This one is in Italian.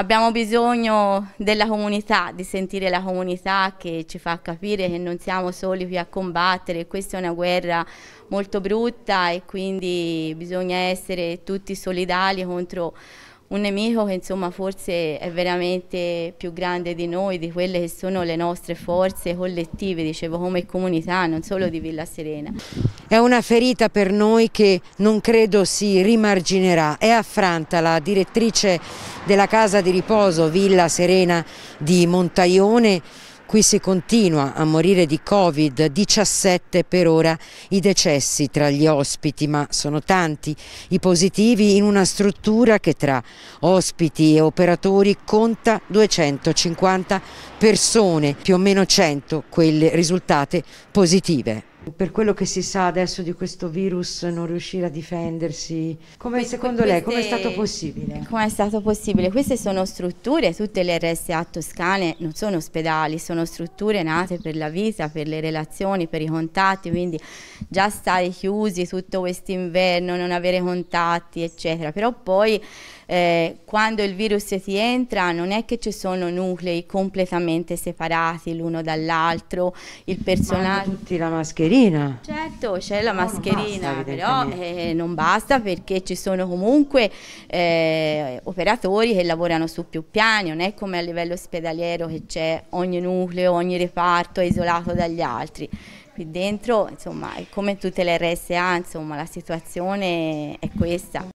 Abbiamo bisogno della comunità, di sentire la comunità che ci fa capire che non siamo soli qui a combattere, questa è una guerra molto brutta e quindi bisogna essere tutti solidali contro un nemico che insomma forse è veramente più grande di noi, di quelle che sono le nostre forze collettive, dicevo come comunità, non solo di Villa Serena. È una ferita per noi che non credo si rimarginerà. È affranta la direttrice della casa di riposo Villa Serena di Montaione Qui si continua a morire di Covid, 17 per ora i decessi tra gli ospiti, ma sono tanti i positivi in una struttura che tra ospiti e operatori conta 250 persone, più o meno 100 quelle risultate positive per quello che si sa adesso di questo virus non riuscire a difendersi? Come, secondo queste, lei, come è stato possibile? Come è stato possibile? Queste sono strutture, tutte le RSA toscane non sono ospedali, sono strutture nate per la vita, per le relazioni, per i contatti, quindi già stare chiusi tutto questo inverno, non avere contatti, eccetera. Però poi eh, quando il virus ti entra non è che ci sono nuclei completamente separati l'uno dall'altro, il personale... Hanno tutti la mascherina mascherina. Certo, c'è la mascherina, non basta, però eh, non basta perché ci sono comunque eh, operatori che lavorano su più piani, non è come a livello ospedaliero che c'è ogni nucleo, ogni reparto isolato dagli altri. Qui dentro, insomma, è come tutte le RSA, insomma, la situazione è questa.